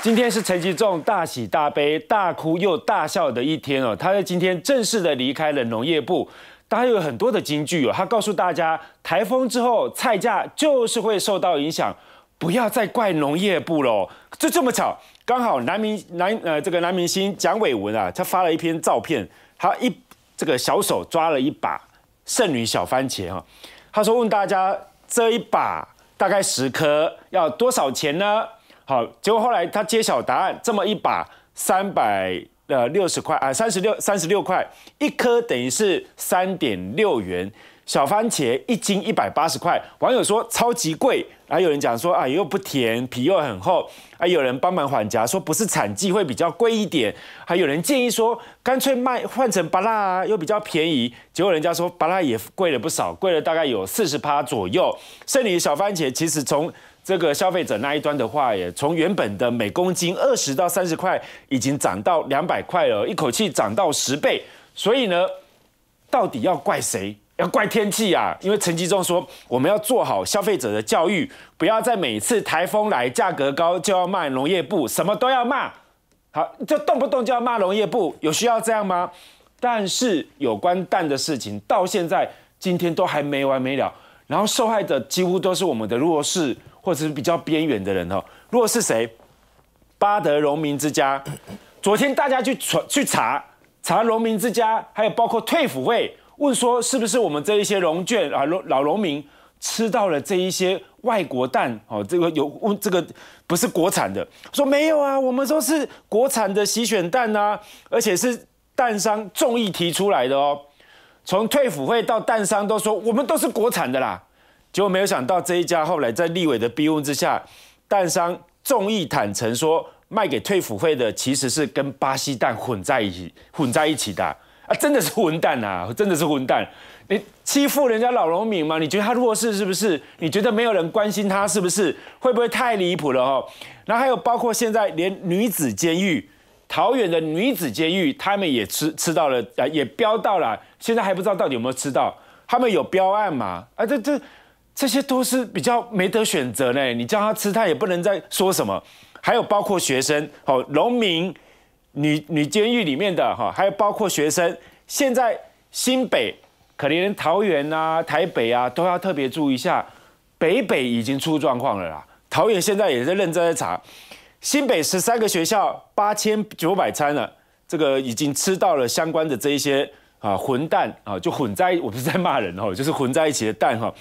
今天是陈吉仲大喜大悲、大哭又大笑的一天哦。他在今天正式的离开了农业部，他有很多的金句哦。他告诉大家，台风之后菜价就是会受到影响，不要再怪农业部喽。就这么巧，刚好男明男呃这个男明星蒋伟文啊，他发了一篇照片，他一这个小手抓了一把剩女小番茄哈，他说问大家这一把大概十颗要多少钱呢？好，结果后来他揭晓答案，这么一把三百呃六十块啊，三十六三十六块一颗等于是三点六元，小番茄一斤一百八十块，网友说超级贵，还有人讲说啊又不甜，皮又很厚，啊有人帮忙缓价说不是产季会比较贵一点，还有人建议说干脆卖换成巴拉又比较便宜，结果人家说巴拉也贵了不少，贵了大概有四十趴左右，剩女小番茄其实从。这个消费者那一端的话，也从原本的每公斤二十到三十块，已经涨到两百块了，一口气涨到十倍。所以呢，到底要怪谁？要怪天气啊？因为陈吉仲说，我们要做好消费者的教育，不要在每次台风来价格高就要骂农业部，什么都要骂。好，就动不动就要骂农业部，有需要这样吗？但是有关蛋的事情，到现在今天都还没完没了，然后受害者几乎都是我们的弱势。或者是比较边缘的人哦，如果是谁，巴德农民之家，昨天大家去传去查查农民之家，还有包括退腐会，问说是不是我们这一些农眷啊，老农民吃到了这一些外国蛋哦，这个有问这个不是国产的，说没有啊，我们都是国产的洗选蛋啊，而且是蛋商众议提出来的哦，从退腐会到蛋商都说我们都是国产的啦。结果没有想到，这一家后来在立委的逼问之下，蛋商众意坦诚说，卖给退辅会的其实是跟巴西蛋混在一起、混在一起的啊！真的是混蛋啊！真的是混蛋！你欺负人家老农民吗？你觉得他弱势是不是？你觉得没有人关心他是不是？会不会太离谱了然那还有包括现在连女子监狱，桃园的女子监狱，他们也吃吃到了，啊，也标到了，现在还不知道到底有没有吃到，他们有标案嘛？啊，这这。这些都是比较没得选择呢。你叫他吃，他也不能再说什么。还有包括学生、好农民、女女监狱里面的哈，还有包括学生，现在新北、可怜桃园啊、台北啊都要特别注意一下。北北已经出状况了啦，桃园现在也在认真的查，新北十三个学校八千九百餐了，这个已经吃到了相关的这一些。啊，混蛋啊，就混在我不是在骂人哦，就是混在一起的蛋哈。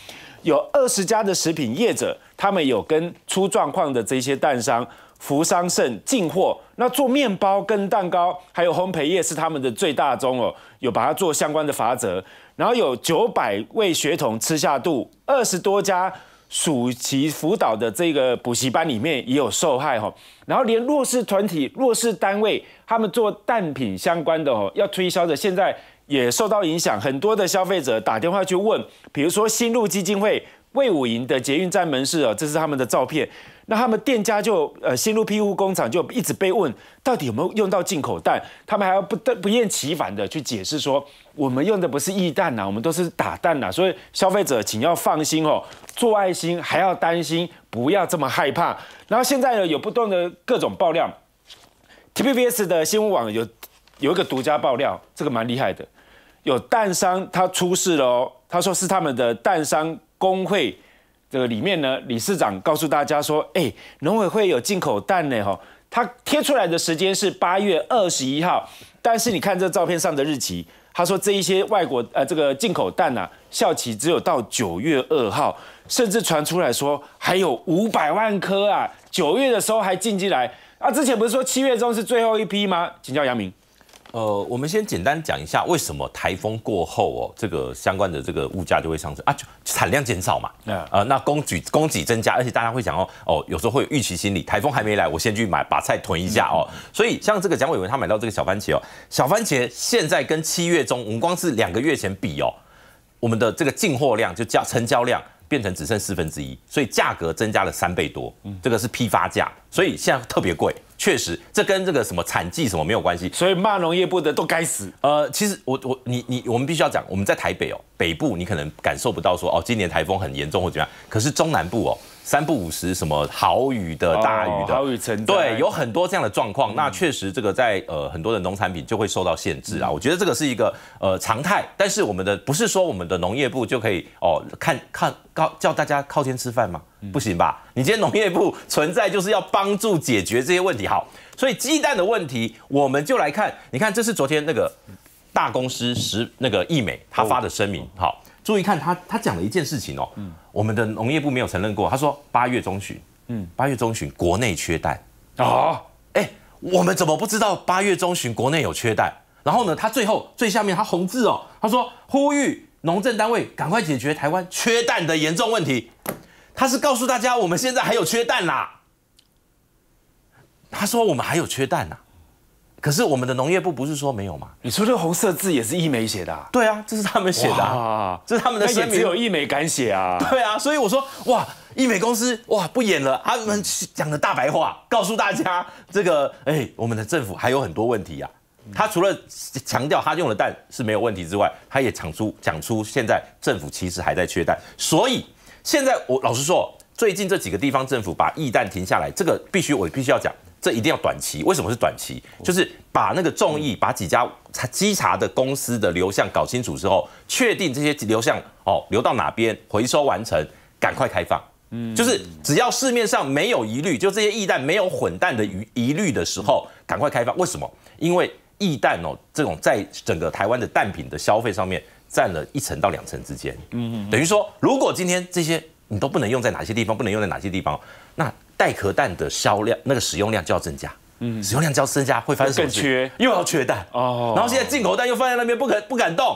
有二十家的食品业者，他们有跟出状况的这些蛋商、福商、剩进货。那做面包跟蛋糕，还有烘焙业是他们的最大宗哦，有把它做相关的法则。然后有九百位学童吃下肚，二十多家暑期辅导的这个补习班里面也有受害哈。然后连弱势团体、弱势单位，他们做蛋品相关的哦，要推销的现在。也受到影响，很多的消费者打电话去问，比如说新路基金会魏武营的捷运站门市哦，这是他们的照片。那他们店家就呃新路庇护工厂就一直被问到底有没有用到进口蛋，他们还要不不厌其烦的去解释说我们用的不是异蛋呐，我们都是打蛋呐，所以消费者请要放心哦，做爱心还要担心，不要这么害怕。然后现在呢有不断的各种爆料，TPBS 的新闻网有有一个独家爆料，这个蛮厉害的。有蛋商他出事了哦，他说是他们的蛋商工会，这个里面呢理事长告诉大家说，哎，农委会有进口蛋呢哈，他贴出来的时间是八月二十一号，但是你看这照片上的日期，他说这一些外国呃这个进口蛋呐效期只有到九月二号，甚至传出来说还有五百万颗啊，九月的时候还进进来，啊，之前不是说七月中是最后一批吗？请教杨明。呃，我们先简单讲一下为什么台风过后哦，这个相关的这个物价就会上升啊，产量减少嘛，啊，那供给供给增加，而且大家会想哦，哦，有时候会有预期心理，台风还没来，我先去买，把菜囤一下哦。所以像这个蒋委文他买到这个小番茄哦，小番茄现在跟七月中，我们光是两个月前比哦，我们的这个进货量就叫成交量。变成只剩四分之一，所以价格增加了三倍多。这个是批发价，所以现在特别贵。确实，这跟这个什么产季什么没有关系。所以骂农业部的都该死。呃，其实我我你你我们必须要讲，我们在台北哦，北部你可能感受不到说哦，今年台风很严重或怎么样，可是中南部哦。三不五时，什么好雨的大雨的，对，有很多这样的状况。那确实，这个在呃很多的农产品就会受到限制啊。我觉得这个是一个呃常态。但是我们的不是说我们的农业部就可以哦看看靠叫大家靠天吃饭吗？不行吧？你今天农业部存在就是要帮助解决这些问题。好，所以鸡蛋的问题，我们就来看。你看，这是昨天那个大公司十那个易美他发的声明。好。注意看他，他讲了一件事情哦，我们的农业部没有承认过。他说八月中旬，嗯，八月中旬国内缺蛋啊，哎，我们怎么不知道八月中旬国内有缺蛋？然后呢，他最后最下面他红字哦，他说呼吁农政单位赶快解决台湾缺蛋的严重问题。他是告诉大家我们现在还有缺蛋啦。他说我们还有缺蛋呐。可是我们的农业部不是说没有吗？你说这个红色字也是易美写的啊？对啊，这是他们写的，啊，这是他们的写，只有易美敢写啊。对啊，所以我说哇，易美公司哇不演了，他们讲的大白话，告诉大家这个，哎，我们的政府还有很多问题啊。他除了强调他用的蛋是没有问题之外，他也讲出讲出现在政府其实还在缺蛋，所以现在我老实说，最近这几个地方政府把易蛋停下来，这个必须我必须要讲。这一定要短期，为什么是短期？就是把那个众意，把几家稽查的公司的流向搞清楚之后，确定这些流向哦，流到哪边，回收完成，赶快开放。嗯，就是只要市面上没有疑虑，就这些易弹没有混蛋的疑疑虑的时候，赶快开放。为什么？因为易弹哦，这种在整个台湾的蛋品的消费上面占了一成到两成之间。嗯嗯，等于说，如果今天这些你都不能用在哪些地方，不能用在哪些地方，那。带壳蛋的销量，那个使用量就要增加，嗯，使用量就要增加，会发生更缺，又要缺蛋哦。然后现在进口蛋又放在那边不肯不敢动，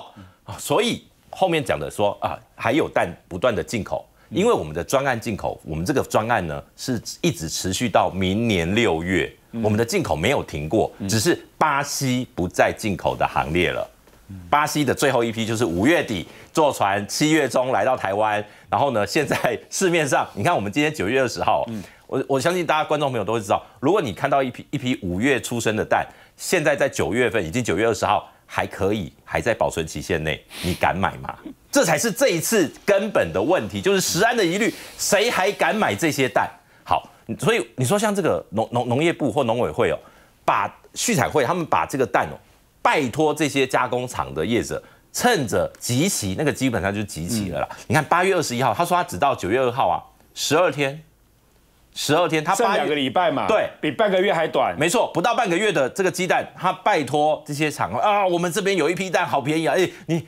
所以后面讲的说啊，还有蛋不断的进口，因为我们的专案进口，我们这个专案呢是一直持续到明年六月，我们的进口没有停过，只是巴西不在进口的行列了，巴西的最后一批就是五月底坐船七月中来到台湾，然后呢，现在市面上你看我们今天九月二十号。我我相信大家观众朋友都会知道，如果你看到一批一批五月出生的蛋，现在在九月份，已经九月二十号，还可以还在保存期限内，你敢买吗？这才是这一次根本的问题，就是十安的疑虑，谁还敢买这些蛋？好，所以你说像这个农农农业部或农委会哦，把畜产会他们把这个蛋哦，拜托这些加工厂的业者，趁着集齐那个基本上就集齐了啦。你看八月二十一号，他说他只到九月二号啊，十二天。十二天，他剩两个礼拜嘛？对，比半个月还短。没错，不到半个月的这个鸡蛋，他拜托这些厂啊，我们这边有一批蛋，好便宜啊！哎，你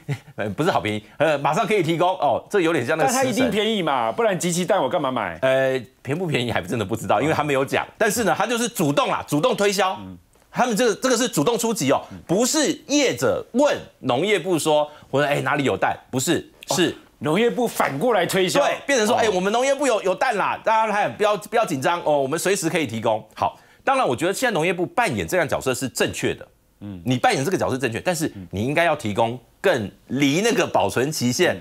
不是好便宜，呃马上可以提供哦，这有点像那。但他一定便宜嘛，不然集齐蛋我干嘛买？呃，便不便宜还真的不知道，因为他没有讲。但是呢，他就是主动啦，主动推销。嗯，他们这个这个是主动出击哦，不是业者问农业部说，我说哎哪里有蛋？不是，是。农业部反过来推销，对，变成说，哎，我们农业部有有蛋啦，大家不要不要紧张哦，我们随时可以提供。好，当然我觉得现在农业部扮演这样角色是正确的，嗯，你扮演这个角色正确，但是你应该要提供更离那个保存期限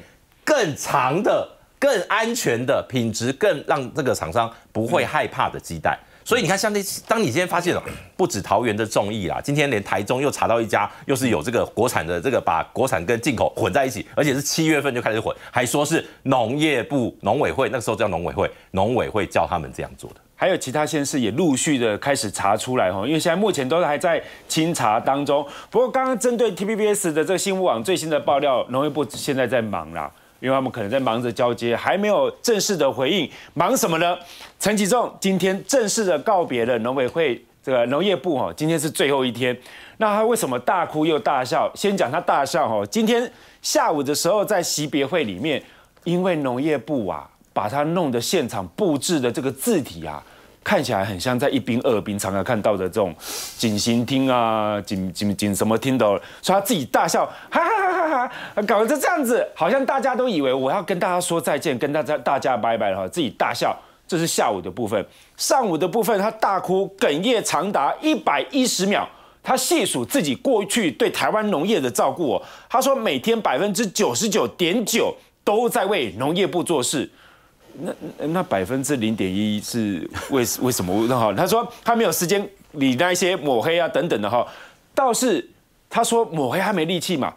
更长的、更安全的品质、更让这个厂商不会害怕的鸡蛋。所以你看，像那当你今天发现了不止桃园的众意啦，今天连台中又查到一家，又是有这个国产的这个把国产跟进口混在一起，而且是七月份就开始混，还说是农业部农委会那个时候叫农委会，农委会叫他们这样做的。还有其他县市也陆续的开始查出来哈，因为现在目前都还在清查当中。不过刚刚针对 TPBS 的这个新物网最新的爆料，农业部现在在忙啦。因为他们可能在忙着交接，还没有正式的回应，忙什么呢？陈启仲今天正式的告别了农委会这个农业部哦，今天是最后一天。那他为什么大哭又大笑？先讲他大笑哦，今天下午的时候在惜别会里面，因为农业部啊把他弄得现场布置的这个字体啊。看起来很像在一兵二兵常常看到的这种警刑厅啊、警警警什么厅的，所以他自己大笑，哈哈哈哈哈，搞得这样子，好像大家都以为我要跟大家说再见，跟大家大家拜拜了，自己大笑。这是下午的部分，上午的部分他大哭哽咽长达一百一十秒，他细数自己过去对台湾农业的照顾。他说每天百分之九十九点九都在为农业部做事。那那百分之零点一是为 为什么？哈，他说他没有时间理那一些抹黑啊等等的哈。倒是他说抹黑他没力气嘛。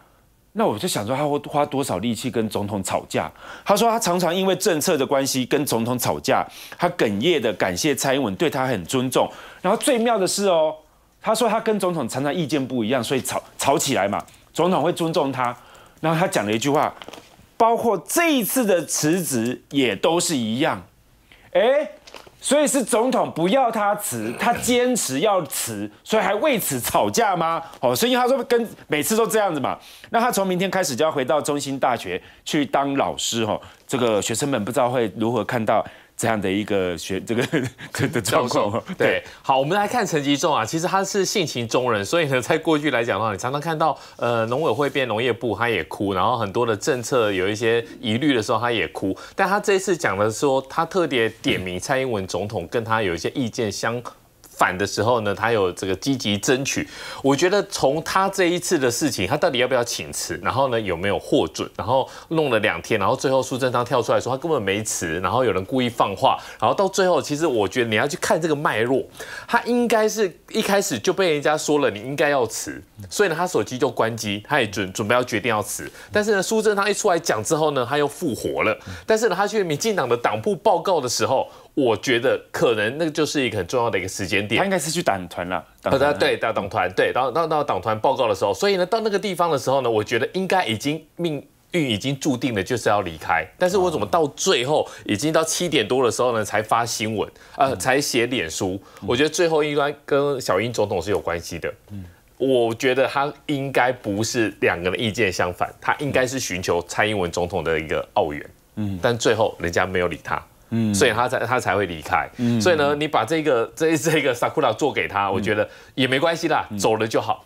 那我就想说他会花多少力气跟总统吵架？他说他常常因为政策的关系跟总统吵架。他哽咽的感谢蔡英文对他很尊重。然后最妙的是哦，他说他跟总统常常意见不一样，所以吵吵起来嘛，总统会尊重他。然后他讲了一句话。包括这一次的辞职也都是一样，哎，所以是总统不要他辞，他坚持要辞，所以还为此吵架吗？哦，所以他说跟每次都这样子嘛，那他从明天开始就要回到中心大学去当老师哦，这个学生们不知道会如何看到。这样的一个学 这个的状况，对，好，我们来看陈吉仲啊，其实他是性情中人，所以呢，在过去来讲的话，你常常看到呃农委会变农业部，他也哭，然后很多的政策有一些疑虑的时候，他也哭，但他这次讲的说，他特别点名蔡英文总统，跟他有一些意见相。反的时候呢，他有这个积极争取。我觉得从他这一次的事情，他到底要不要请辞，然后呢有没有获准，然后弄了两天，然后最后苏贞昌跳出来说他根本没辞，然后有人故意放话，然后到最后，其实我觉得你要去看这个脉络，他应该是一开始就被人家说了你应该要辞，所以呢他手机就关机，他也准准备要决定要辞，但是呢苏贞昌一出来讲之后呢，他又复活了，但是呢他去民进党的党部报告的时候。我觉得可能那个就是一个很重要的一个时间点，他应该是去党团了，对对对，到党团，对到到到党团报告的时候，所以呢，到那个地方的时候呢，我觉得应该已经命运已经注定了就是要离开。但是我怎么到最后已经到七点多的时候呢，才发新闻，呃，才写脸书？我觉得最后一段跟小英总统是有关系的。嗯，我觉得他应该不是两个人意见相反，他应该是寻求蔡英文总统的一个奥援。嗯，但最后人家没有理他。所以他才他才会离开。所以呢，你把这个这这个萨库拉做给他，我觉得也没关系啦，走了就好。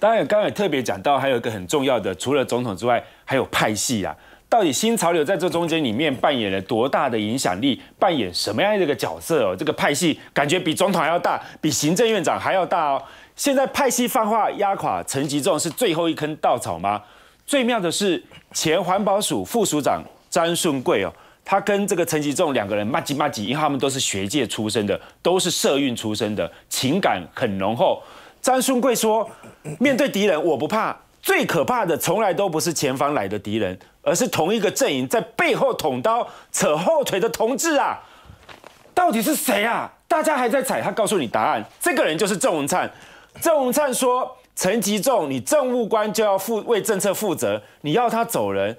当然，刚才特别讲到，还有一个很重要的，除了总统之外，还有派系啊。到底新潮流在这中间里面扮演了多大的影响力，扮演什么样的一个角色哦？这个派系感觉比总统还要大，比行政院长还要大哦。现在派系泛化压垮陈吉仲是最后一根稻草吗？最妙的是前环保署副署长詹顺贵哦。他跟这个陈吉仲两个人骂唧骂唧，因为他们都是学界出身的，都是社运出身的，情感很浓厚。张松贵说：“面对敌人我不怕，最可怕的从来都不是前方来的敌人，而是同一个阵营在背后捅刀、扯后腿的同志啊！到底是谁啊？大家还在猜。他告诉你答案，这个人就是郑文灿。郑文灿说：‘陈吉仲，你政务官就要负为政策负责，你要他走人。’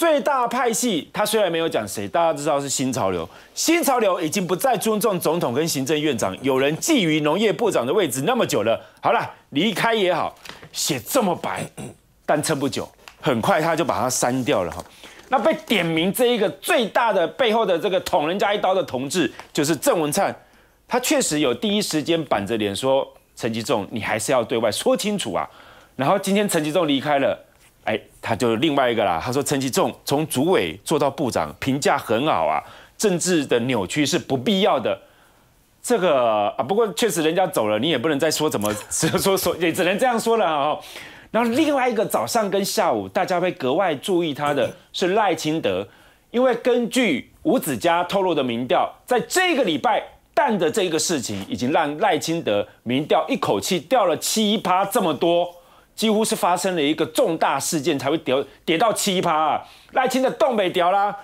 最大派系，他虽然没有讲谁，大家知道是新潮流。新潮流已经不再尊重总统跟行政院长，有人觊觎农业部长的位置那么久了。好了，离开也好，写这么白，但撑不久，很快他就把它删掉了哈。那被点名这一个最大的背后的这个捅人家一刀的同志，就是郑文灿，他确实有第一时间板着脸说陈吉仲，你还是要对外说清楚啊。然后今天陈吉仲离开了。哎，他就另外一个啦。他说陈其重从主委做到部长，评价很好啊。政治的扭曲是不必要的。这个啊，不过确实人家走了，你也不能再说怎么，只 能说说，也只能这样说了啊。然后另外一个早上跟下午，大家会格外注意他的是赖清德，因为根据吴子嘉透露的民调，在这个礼拜蛋的这个事情，已经让赖清德民调一口气掉了七趴这么多。几乎是发生了一个重大事件才会跌跌到奇葩啊！赖清的冻北掉啦，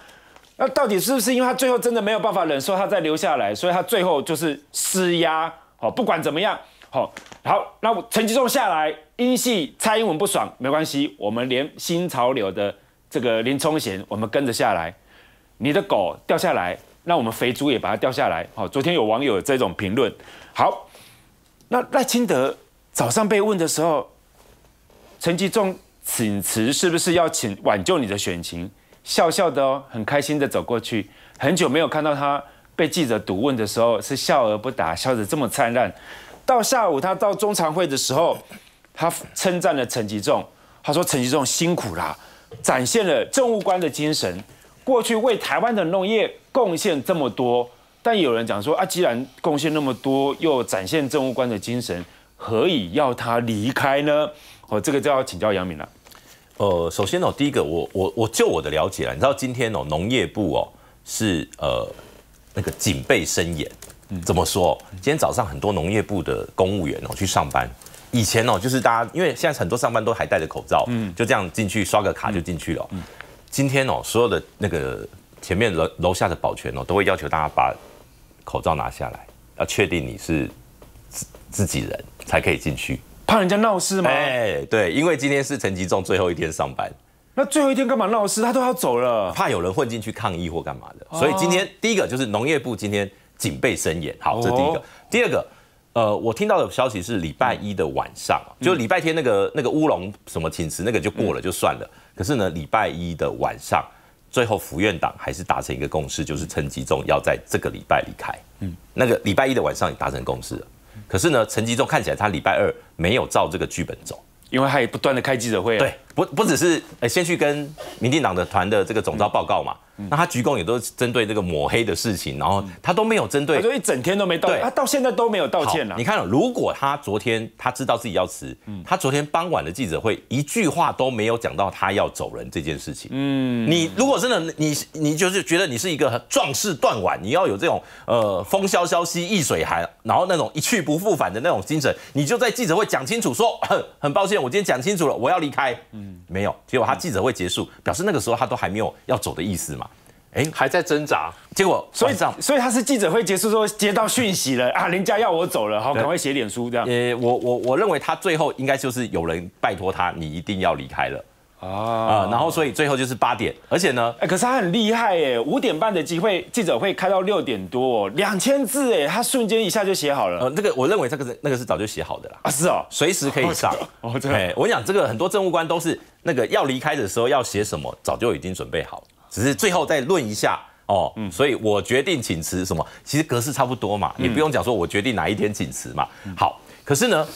那到底是不是因为他最后真的没有办法忍受他再留下来，所以他最后就是施压哦？不管怎么样，好，好，那陈吉中下来，英系蔡英文不爽，没关系，我们连新潮流的这个林冲贤，我们跟着下来，你的狗掉下来，那我们肥猪也把它掉下来哦。昨天有网友这种评论，好，那赖清德早上被问的时候。陈吉仲请辞，是不是要请挽救你的选情？笑笑的哦，很开心的走过去。很久没有看到他被记者堵问的时候，是笑而不答，笑得这么灿烂。到下午他到中常会的时候，他称赞了陈吉仲，他说陈吉仲辛苦啦，展现了政务官的精神。过去为台湾的农业贡献这么多，但有人讲说，啊，既然贡献那么多，又展现政务官的精神，何以要他离开呢？哦，这个就要请教杨明了。呃，首先哦，第一个，我我我就我的了解了，你知道今天哦，农业部哦是呃那个警备森严，怎么说？今天早上很多农业部的公务员哦去上班，以前哦就是大家因为现在很多上班都还戴着口罩，嗯，就这样进去刷个卡就进去了。嗯，今天哦所有的那个前面楼楼下的保全哦都会要求大家把口罩拿下来，要确定你是自自己人才可以进去。怕人家闹事吗？哎，对，因为今天是陈吉仲最后一天上班，那最后一天干嘛闹事？他都要走了，怕有人混进去抗议或干嘛的。所以今天第一个就是农业部今天警备森严，好，这是第一个。第二个，呃，我听到的消息是礼拜一的晚上，就礼拜天那个那个乌龙什么请辞那个就过了就算了。可是呢，礼拜一的晚上，最后府院党还是达成一个共识，就是陈吉仲要在这个礼拜离开。嗯，那个礼拜一的晚上也达成共识了。可是呢，陈吉仲看起来他礼拜二没有照这个剧本走，因为他也不断的开记者会。对，不不只是先去跟民进党的团的这个总召报告嘛。那他鞠躬也都是针对这个抹黑的事情，然后他都没有针对，他说一整天都没道，歉，他到现在都没有道歉了。你看，如果他昨天他知道自己要辞，他昨天傍晚的记者会一句话都没有讲到他要走人这件事情。嗯，你如果真的你你就是觉得你是一个壮士断腕，你要有这种呃风萧萧兮易水寒，然后那种一去不复返的那种精神，你就在记者会讲清楚说 很抱歉，我今天讲清楚了，我要离开。嗯，没有，结果他记者会结束，表示那个时候他都还没有要走的意思嘛。哎，还在挣扎，结果所以所以他是记者会结束后接到讯息了啊，人家要我走了，好赶快写点书这样。呃，我我我认为他最后应该就是有人拜托他，你一定要离开了啊。呃，然后所以最后就是八点，而且呢，哎，可是他很厉害哎，五点半的机会记者会开到六点多，两千字哎，他瞬间一下就写好了。呃，那个我认为这个是那个是早就写好的啦。啊，是哦，随时可以上。哦，真的。哎，我讲这个很多政务官都是那个要离开的时候要写什么，早就已经准备好。了。只是最后再论一下哦，所以我决定请辞什么？其实格式差不多嘛，你不用讲说我决定哪一天请辞嘛。好，可是呢，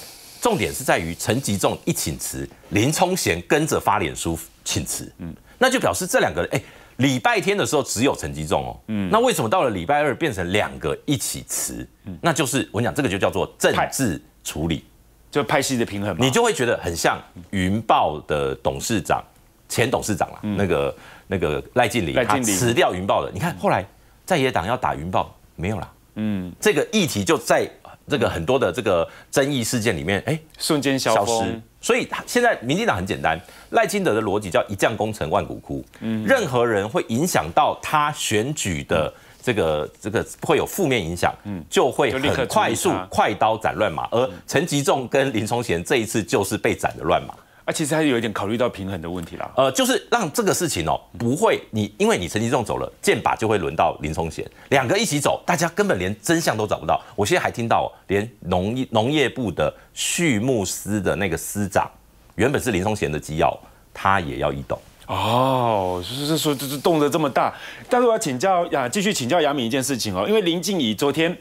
重点是在于陈吉仲一请辞，林冲贤跟着发脸书请辞，嗯，那就表示这两个人哎，礼拜天的时候只有陈吉仲哦，嗯，那为什么到了礼拜二变成两个一起辞？那就是我讲这个就叫做政治处理，就拍戏的平衡你就会觉得很像云豹的董事长、前董事长啦，那个。那个赖静理，他辞掉云豹了。你看后来在野党要打云豹，没有了。嗯，这个议题就在这个很多的这个争议事件里面，哎，瞬间消失。所以现在民进党很简单，赖清德的逻辑叫一将功成万骨枯。嗯，任何人会影响到他选举的这个这个会有负面影响，嗯，就会很快速快刀斩乱麻。而陈吉仲跟林重贤这一次就是被斩的乱麻。其实还有一点考虑到平衡的问题啦，呃，就是让这个事情哦不会你因为你陈其重走了，剑拔就会轮到林松贤两个一起走，大家根本连真相都找不到。我现在还听到连农农业部的畜牧司的那个司长，原本是林松贤的机要，他也要移动。哦，就是说就是动的这么大，但是我要请教呀，继续请教杨敏一件事情哦，因为林静怡昨天，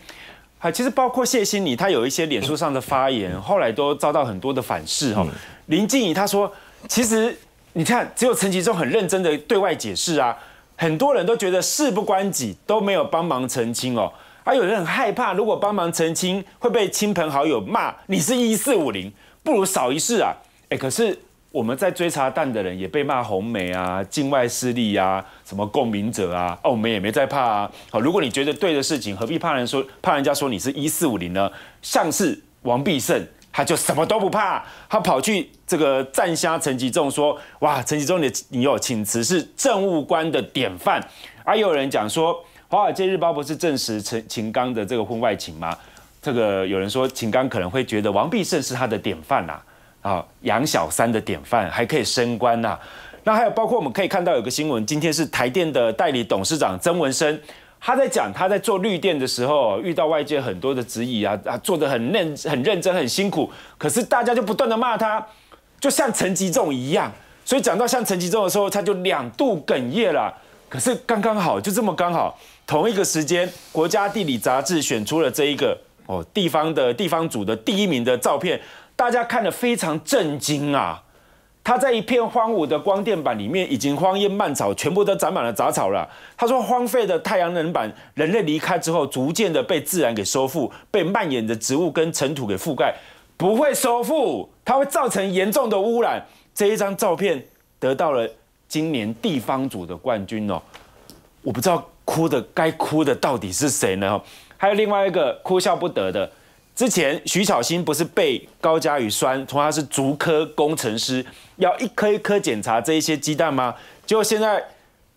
啊，其实包括谢心礼，他有一些脸书上的发言，后来都遭到很多的反噬哦。林静怡她说：“其实你看，只有陈其忠很认真的对外解释啊，很多人都觉得事不关己，都没有帮忙澄清哦。啊，有人很害怕，如果帮忙澄清会被亲朋好友骂你是一四五零，不如少一事啊。哎，可是我们在追查弹的人也被骂红梅啊，境外势力啊，什么共鸣者啊，哦，我们也没在怕啊。好，如果你觉得对的事情，何必怕人说，怕人家说你是一四五零呢？像是王必胜。”他就什么都不怕，他跑去这个赞虾陈吉中，说哇，陈吉中你你有请辞是政务官的典范，而有人讲说《华尔街日报》不是证实陈秦刚的这个婚外情吗？这个有人说秦刚可能会觉得王必胜是他的典范呐，啊，养小三的典范还可以升官呐。那还有包括我们可以看到有个新闻，今天是台电的代理董事长曾文生。他在讲，他在做绿电的时候，遇到外界很多的质疑啊啊，做的很认、很认真、很辛苦，可是大家就不断的骂他，就像陈吉仲一样。所以讲到像陈吉仲的时候，他就两度哽咽了。可是刚刚好，就这么刚好，同一个时间，国家地理杂志选出了这一个哦地方的地方组的第一名的照片，大家看得非常震惊啊。他在一片荒芜的光电板里面，已经荒烟蔓草，全部都长满了杂草了。他说，荒废的太阳能板，人类离开之后，逐渐的被自然给收复，被蔓延的植物跟尘土给覆盖，不会收复，它会造成严重的污染。这一张照片得到了今年地方组的冠军哦。我不知道哭的该哭的到底是谁呢？还有另外一个哭笑不得的。之前徐巧芯不是被高嘉宇酸，同他是竹科工程师，要一颗一颗检查这一些鸡蛋吗？结果现在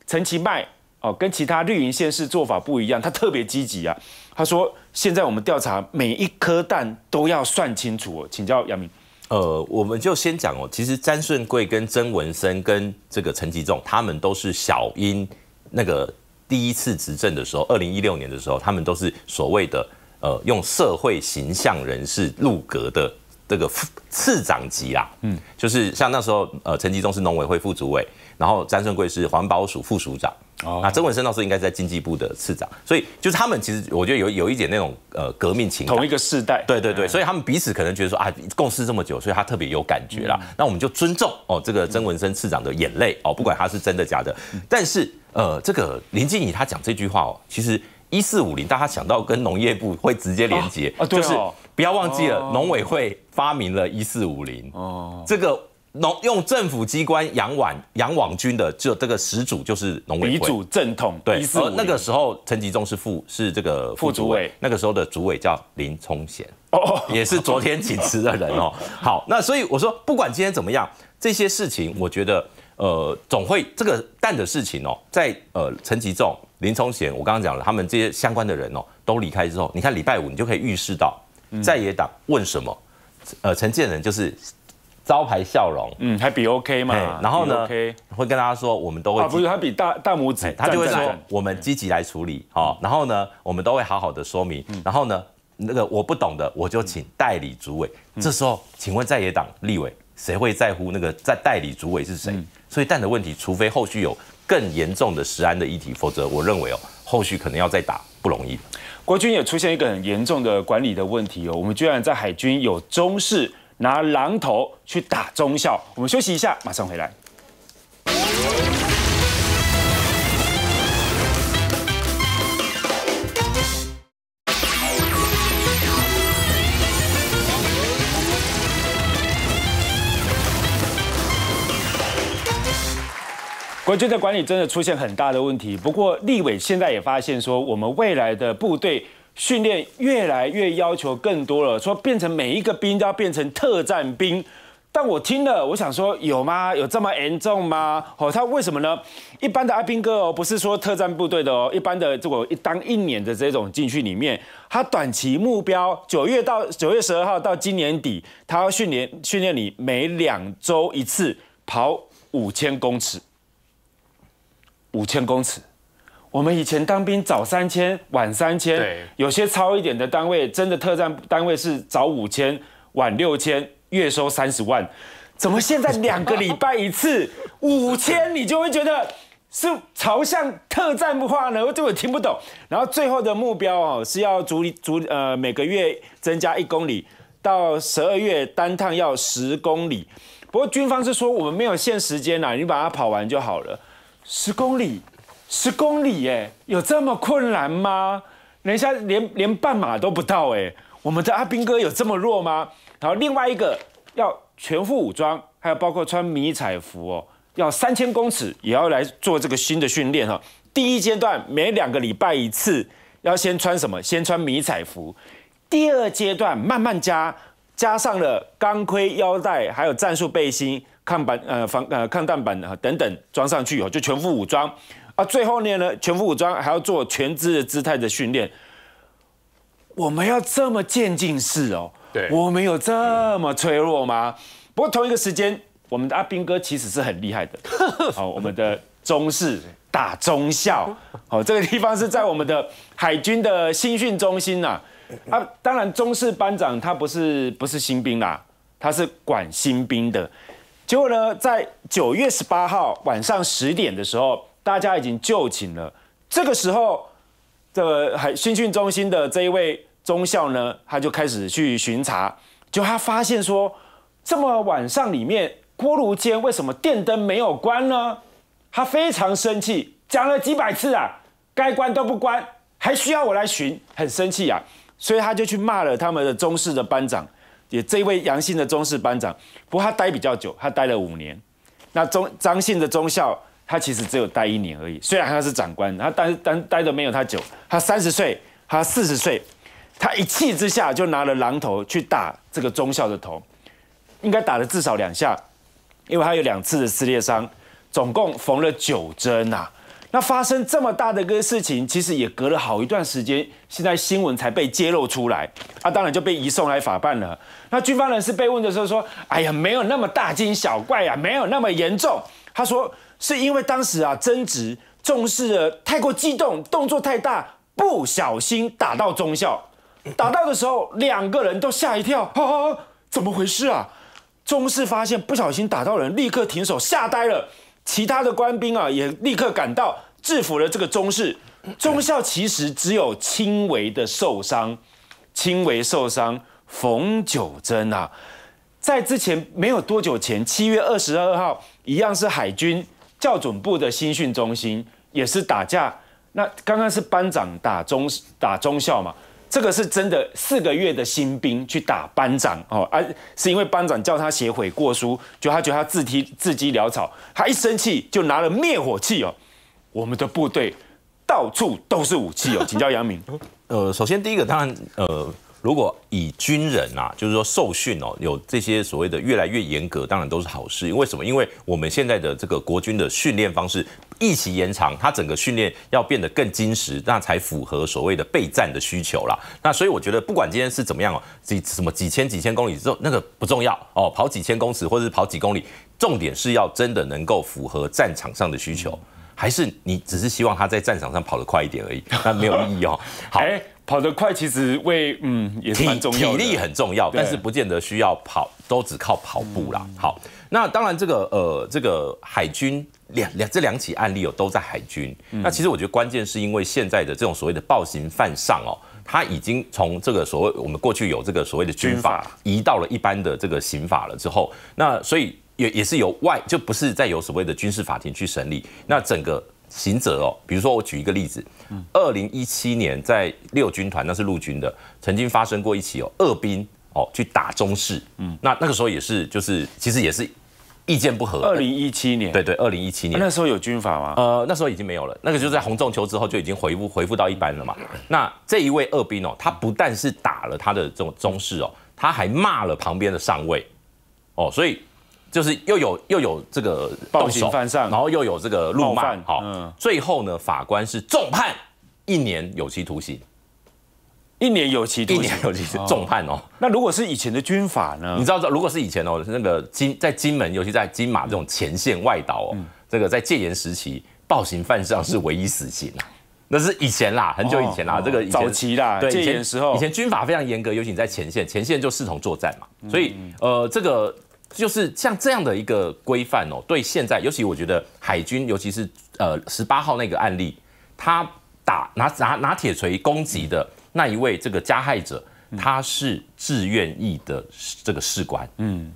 陈其迈哦，跟其他绿营县市做法不一样，他特别积极啊。他说现在我们调查每一颗蛋都要算清楚哦。请教杨明，呃，我们就先讲哦，其实詹顺贵跟曾文生跟这个陈其仲，他们都是小英那个第一次执政的时候，二零一六年的时候，他们都是所谓的。呃，用社会形象人士入阁的这个副次长级啦，嗯，就是像那时候，呃，陈积忠是农委会副主委，然后詹春贵是环保署副署长，啊，曾文生那时候应该是在经济部的次长，所以就是他们其实我觉得有有一点那种呃革命情，同一个世代，对对对，所以他们彼此可能觉得说啊，共事这么久，所以他特别有感觉啦。那我们就尊重哦，这个曾文生次长的眼泪哦，不管他是真的假的。但是呃，这个林静怡他讲这句话哦，其实。一四五零，但他想到跟农业部会直接连接啊，就是不要忘记了，农委会发明了一四五零，哦，这个农用政府机关养网养网军的，就这个始祖就是农委会鼻祖正统，对，而那个时候陈吉忠是副是这个副主委，那个时候的主委叫林冲贤，哦，也是昨天请辞的人哦，好，那所以我说不管今天怎么样，这些事情我觉得。呃，总会这个蛋的事情哦，在呃陈吉仲、林冲贤，我刚刚讲了，他们这些相关的人哦，都离开之后，你看礼拜五你就可以预示到，在野党问什么，呃，陈建仁就是招牌笑容，嗯，还比 OK 嘛，然后呢，o k 会跟大家说我们都会，不是他比大大拇指，他就会说我们积极来处理好，然后呢，我们都会好好的说明，然后呢，那个我不懂的，我就请代理主委，这时候请问在野党立委。谁会在乎那个在代理主委是谁？所以蛋的问题，除非后续有更严重的食安的议题，否则我认为哦，后续可能要再打不容易。国军也出现一个很严重的管理的问题哦，我们居然在海军有中士拿榔头去打中校。我们休息一下，马上回来。我觉得管理真的出现很大的问题。不过立委现在也发现说，我们未来的部队训练越来越要求更多了，说变成每一个兵都要变成特战兵。但我听了，我想说，有吗？有这么严重吗？哦，他为什么呢？一般的阿兵哥哦，不是说特战部队的哦，一般的个一当一年的这种进去里面，他短期目标九月到九月十二号到今年底，他要训练训练你每两周一次跑五千公尺。五千公尺，我们以前当兵早三千晚三千，有些超一点的单位真的特战单位是早五千晚六千，月收三十万，怎么现在两个礼拜一次五千你就会觉得是朝向特战化呢？我对我听不懂。然后最后的目标哦是要逐逐呃每个月增加一公里，到十二月单趟要十公里。不过军方是说我们没有限时间啦，你把它跑完就好了。十公里，十公里，耶，有这么困难吗？人家连连半马都不到，哎，我们的阿兵哥有这么弱吗？然后另外一个要全副武装，还有包括穿迷彩服哦，要三千公尺也要来做这个新的训练哈。第一阶段每两个礼拜一次，要先穿什么？先穿迷彩服。第二阶段慢慢加，加上了钢盔、腰带，还有战术背心。抗板呃防呃抗弹板等等装上去以后就全副武装啊，最后呢呢全副武装还要做全姿姿态的训练，我们要这么渐进式哦？对，我们有这么脆弱吗？不过同一个时间，我们的阿兵哥其实是很厉害的。好，我们的中士打中校，好，这个地方是在我们的海军的新训中心呐。啊，当然中士班长他不是不是新兵啦，他是管新兵的。结果呢，在九月十八号晚上十点的时候，大家已经就寝了。这个时候，这个海训训中心的这一位中校呢，他就开始去巡查。就他发现说，这么晚上里面锅炉间为什么电灯没有关呢？他非常生气，讲了几百次啊，该关都不关，还需要我来巡，很生气啊。所以他就去骂了他们的中士的班长。也这一位杨姓的中士班长，不过他待比较久，他待了五年。那中张姓的中校，他其实只有待一年而已。虽然他是长官，他但是但待的没有他久。他三十岁，他四十岁，他一气之下就拿了榔头去打这个中校的头，应该打了至少两下，因为他有两次的撕裂伤，总共缝了九针啊。那发生这么大的一个事情，其实也隔了好一段时间，现在新闻才被揭露出来，啊，当然就被移送来法办了。那军方人士被问的时候说：“哎呀，没有那么大惊小怪呀，没有那么严重。”他说：“是因为当时啊争执，重视的太过激动，动作太大，不小心打到中校。打到的时候两个人都吓一跳，哈哈哈，怎么回事啊？中士发现不小心打到人，立刻停手，吓呆了。”其他的官兵啊，也立刻赶到，制服了这个中士。中校其实只有轻微的受伤，轻微受伤。冯九珍啊，在之前没有多久前，七月二十二号，一样是海军校准部的新训中心，也是打架。那刚刚是班长打中打中校嘛？这个是真的，四个月的新兵去打班长哦，啊，是因为班长叫他写悔过书，就他觉得他字体字迹潦草，他一生气就拿了灭火器哦。我们的部队到处都是武器哦，请教杨明，呃，首先第一个当然呃。如果以军人啊，就是说受训哦，有这些所谓的越来越严格，当然都是好事。因为什么？因为我们现在的这个国军的训练方式，一起延长，它整个训练要变得更精实，那才符合所谓的备战的需求啦。那所以我觉得，不管今天是怎么样哦，几什么几千几千公里之后，那个不重要哦，跑几千公尺或者是跑几公里，重点是要真的能够符合战场上的需求，还是你只是希望他在战场上跑得快一点而已？那没有意义哦。好。跑得快其实为嗯也是蛮重要，体力很重要，但是不见得需要跑，都只靠跑步啦。好，那当然这个呃这个海军两两这两起案例哦都在海军。那其实我觉得关键是因为现在的这种所谓的暴行犯上哦，他已经从这个所谓我们过去有这个所谓的军法移到了一般的这个刑法了之后，那所以也也是由外就不是再有所谓的军事法庭去审理，那整个。行者哦，比如说我举一个例子，二零一七年在六军团，那是陆军的，曾经发生过一起哦，二兵哦去打中士，嗯，那那个时候也是就是其实也是意见不合。二零一七年，对对，二零一七年那时候有军法吗？呃，那时候已经没有了，那个就是在洪仲秋之后就已经回复回复到一般了嘛。那这一位二兵哦，他不但是打了他的这种中士哦，他还骂了旁边的上尉，哦，所以。就是又有又有这个暴行犯上，然后又有这个路漫好，最后呢，法官是重判一年有期徒刑，一年有期徒刑，一年有期徒刑重判哦。那如果是以前的军法呢？你知道，如果是以前哦，那个金在金门，尤其在金马这种前线外岛哦，这个在戒严时期，暴行犯上是唯一死刑啊。那是以前啦，很久以前啦，这个早期啦，对，戒严时候，以前军法非常严格，尤其你在前线，前线就视同作战嘛。所以呃，这个。就是像这样的一个规范哦，对现在，尤其我觉得海军，尤其是呃十八号那个案例，他打拿拿拿铁锤攻击的那一位这个加害者，他是自愿役的这个士官，嗯。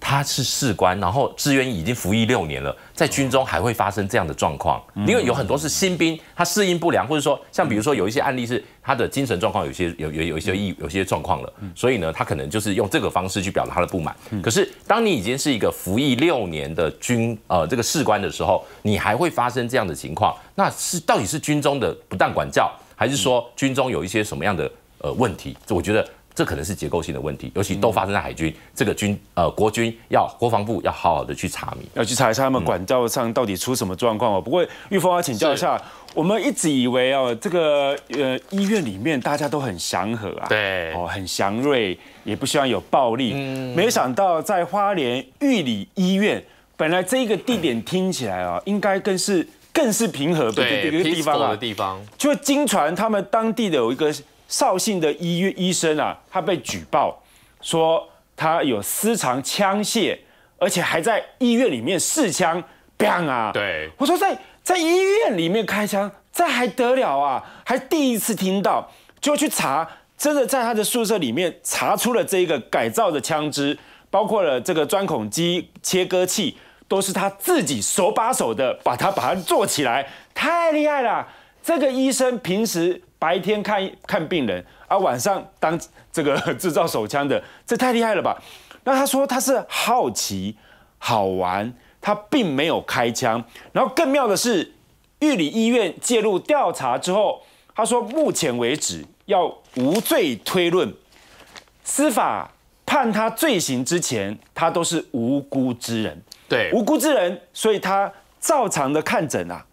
他是士官，然后志愿已经服役六年了，在军中还会发生这样的状况，因为有很多是新兵，他适应不良，或者说像比如说有一些案例是他的精神状况有些有有有一些异有些状况了，所以呢，他可能就是用这个方式去表达他的不满。可是，当你已经是一个服役六年的军呃这个士官的时候，你还会发生这样的情况，那是到底是军中的不当管教，还是说军中有一些什么样的呃问题？我觉得。这可能是结构性的问题，尤其都发生在海军这个军呃国军，要国防部要好好的去查明，要去查一下他们管道上到底出什么状况哦。不过玉峰要请教一下，我们一直以为哦，这个呃医院里面大家都很祥和啊，对哦很祥瑞，也不希望有暴力。嗯，没想到在花莲玉里医院，本来这一个地点听起来啊，应该更是更是平和对，有个地方啊，就经传他们当地的有一个。绍兴的医院医生啊，他被举报说他有私藏枪械，而且还在医院里面试枪，砰啊！对，我说在在医院里面开枪，这还得了啊？还第一次听到，就去查，真的在他的宿舍里面查出了这一个改造的枪支，包括了这个钻孔机、切割器，都是他自己手把手的把它把它做起来，太厉害了！这个医生平时。白天看看病人，啊，晚上当这个 制造手枪的，这太厉害了吧？那他说他是好奇好玩，他并没有开枪。然后更妙的是，玉里医院介入调查之后，他说目前为止要无罪推论，司法判他罪行之前，他都是无辜之人。对，无辜之人，所以他照常的看诊啊。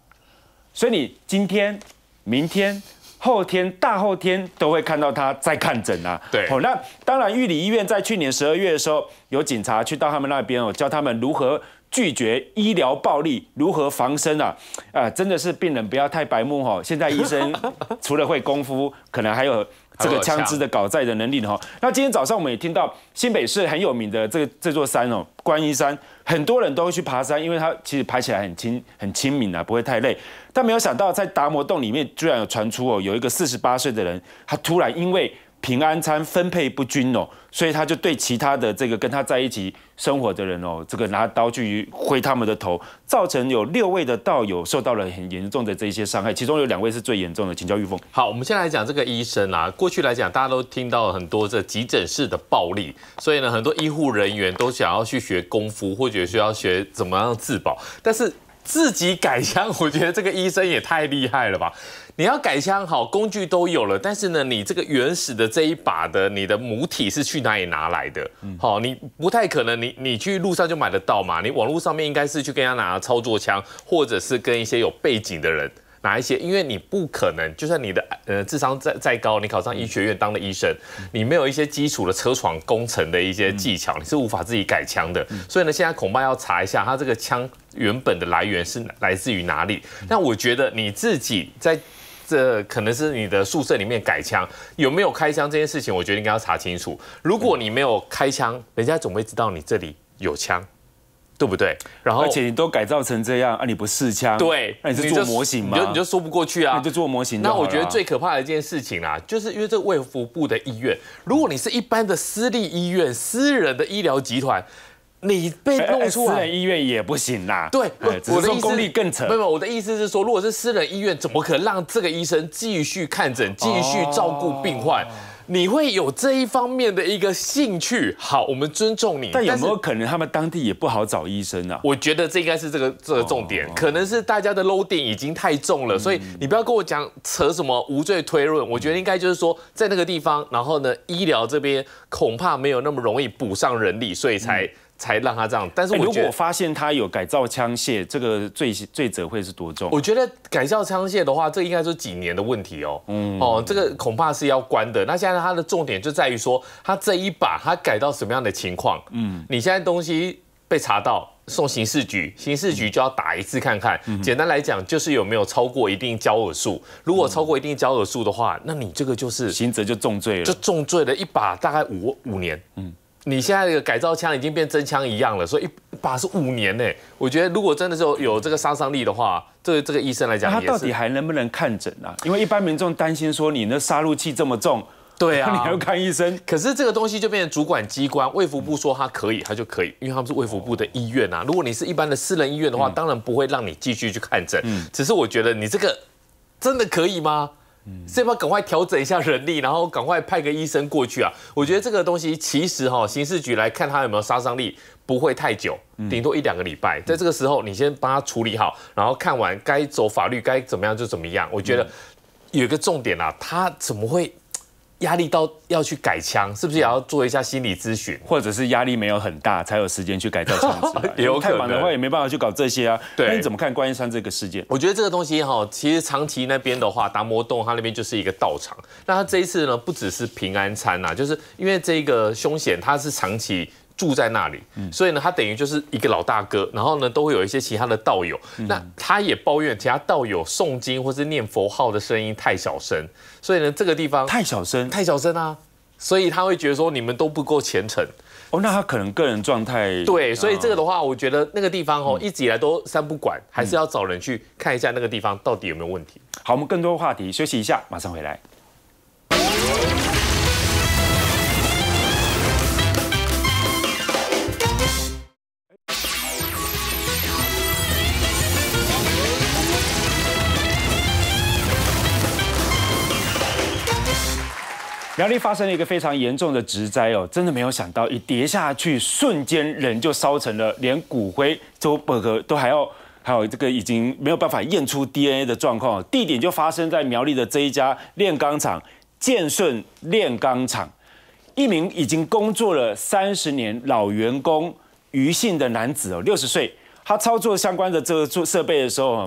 所以你今天、明天。后天、大后天都会看到他在看诊啊。对，哦，那当然，玉里医院在去年十二月的时候，有警察去到他们那边哦，教他们如何拒绝医疗暴力，如何防身啊。啊，真的是病人不要太白目哦。现在医生 除了会功夫，可能还有。这个枪支的搞债的能力的哈，那今天早上我们也听到新北市很有名的这个这座山哦，观音山，很多人都会去爬山，因为它其实爬起来很轻很亲民啊，不会太累。但没有想到在达摩洞里面，居然有传出哦，有一个四十八岁的人，他突然因为。平安餐分配不均哦，所以他就对其他的这个跟他在一起生活的人哦，这个拿刀去挥他们的头，造成有六位的道友受到了很严重的这些伤害，其中有两位是最严重的。请教玉凤，好，我们先来讲这个医生啊，过去来讲大家都听到很多这急诊室的暴力，所以呢，很多医护人员都想要去学功夫或者需要学怎么样自保，但是。自己改枪，我觉得这个医生也太厉害了吧！你要改枪好，工具都有了，但是呢，你这个原始的这一把的，你的母体是去哪里拿来的？好，你不太可能，你你去路上就买得到嘛？你网络上面应该是去跟他拿操作枪，或者是跟一些有背景的人拿一些，因为你不可能，就算你的呃智商再再高，你考上医学院当了医生，你没有一些基础的车床工程的一些技巧，你是无法自己改枪的。所以呢，现在恐怕要查一下他这个枪。原本的来源是来自于哪里？那我觉得你自己在这可能是你的宿舍里面改枪有没有开枪这件事情，我觉得应该要查清楚。如果你没有开枪，人家总会知道你这里有枪，对不对？然后而且你都改造成这样啊，你不试枪？对，那你是做模型吗？你你就说不过去啊？你就做模型。那我觉得最可怕的一件事情啊，就是因为这个卫福部的医院，如果你是一般的私立医院、私人的医疗集团。你被弄出来，私人医院也不行啦。对，我的功力更沉。没有，我的意思是说，如果是私人医院，怎么可能让这个医生继续看诊、继续照顾病患？你会有这一方面的一个兴趣？好，我们尊重你。但有没有可能他们当地也不好找医生啊？我觉得这应该是这个这个重点，可能是大家的 load 点已经太重了，所以你不要跟我讲扯什么无罪推论。我觉得应该就是说，在那个地方，然后呢，医疗这边恐怕没有那么容易补上人力，所以才。才让他这样，但是如果发现他有改造枪械，这个罪罪责会是多重？我觉得改造枪械的话，这应该是几年的问题哦。嗯哦，这个恐怕是要关的。那现在他的重点就在于说，他这一把他改到什么样的情况？嗯，你现在东西被查到送刑事局，刑事局就要打一次看看。简单来讲，就是有没有超过一定交额数。如果超过一定交额数的话，那你这个就是刑责就重罪了，就重罪了一把大概五五年。嗯。你现在这个改造枪已经变真枪一样了，所以一把是五年呢。我觉得如果真的是有这个杀伤力的话，这这个医生来讲，他到底还能不能看诊啊？因为一般民众担心说你那杀戮器这么重，对啊，你要看医生。可是这个东西就变成主管机关卫福部说他可以，他就可以，因为他们是卫福部的医院啊。如果你是一般的私人医院的话，当然不会让你继续去看诊。只是我觉得你这个真的可以吗？是不是赶快调整一下人力，然后赶快派个医生过去啊？我觉得这个东西其实哈，刑事局来看他有没有杀伤力，不会太久，顶多一两个礼拜。在这个时候，你先帮他处理好，然后看完该走法律该怎么样就怎么样。我觉得有一个重点啊，他怎么会？压力到要去改枪，是不是也要做一下心理咨询，或者是压力没有很大才有时间去改造枪支？有看能，太忙的话也没办法去搞这些啊。对，你怎么看观音山这个事件？我觉得这个东西哈，其实长崎那边的话，达摩洞它那边就是一个道场。那他这一次呢，不只是平安餐啊，就是因为这个凶险，他是长期住在那里，所以呢，他等于就是一个老大哥，然后呢，都会有一些其他的道友。那他也抱怨其他道友诵经或是念佛号的声音太小声。所以呢，这个地方太小声，太小声啊，所以他会觉得说你们都不够虔诚哦。那他可能个人状态对，所以这个的话，我觉得那个地方哦，一直以来都三不管，还是要找人去看一下那个地方到底有没有问题。好，我们更多话题，休息一下，马上回来。苗栗发生了一个非常严重的植灾哦，真的没有想到，一跌下去，瞬间人就烧成了，连骨灰、都不可都还要，还有这个已经没有办法验出 DNA 的状况。地点就发生在苗栗的这一家炼钢厂——建顺炼钢厂，一名已经工作了三十年老员工余姓的男子哦，六十岁，他操作相关的这个做设备的时候，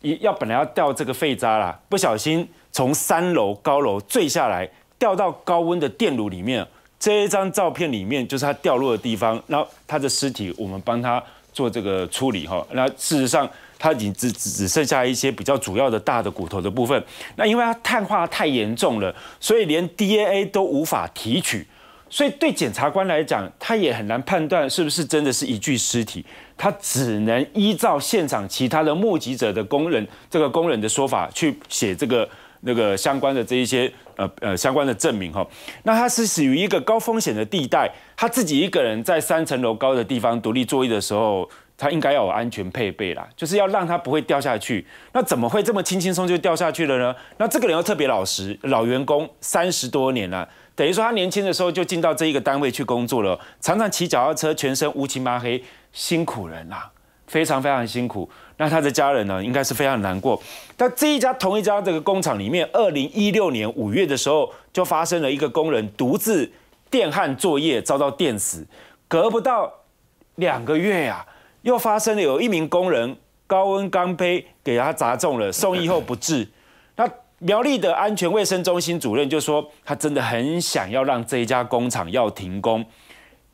一要本来要掉这个废渣啦，不小心从三楼高楼坠下来。掉到高温的电炉里面，这一张照片里面就是它掉落的地方。然后他的尸体，我们帮他做这个处理哈。那事实上，他已经只只剩下一些比较主要的大的骨头的部分。那因为它碳化太严重了，所以连 DNA 都无法提取。所以对检察官来讲，他也很难判断是不是真的是一具尸体。他只能依照现场其他的目击者的工人这个工人的说法去写这个。那个相关的这一些呃呃相关的证明哈，那他是死于一个高风险的地带，他自己一个人在三层楼高的地方独立作业的时候，他应该要有安全配备啦，就是要让他不会掉下去。那怎么会这么轻轻松就掉下去了呢？那这个人又特别老实，老员工三十多年了，等于说他年轻的时候就进到这一个单位去工作了，常常骑脚踏车，全身乌漆抹黑，辛苦人啦，非常非常辛苦。那他的家人呢，应该是非常难过。但这一家同一家这个工厂里面，二零一六年五月的时候就发生了一个工人独自电焊作业遭到电死，隔不到两个月呀，又发生了有一名工人高温钢杯给他砸中了，送医后不治。那苗栗的安全卫生中心主任就说，他真的很想要让这一家工厂要停工。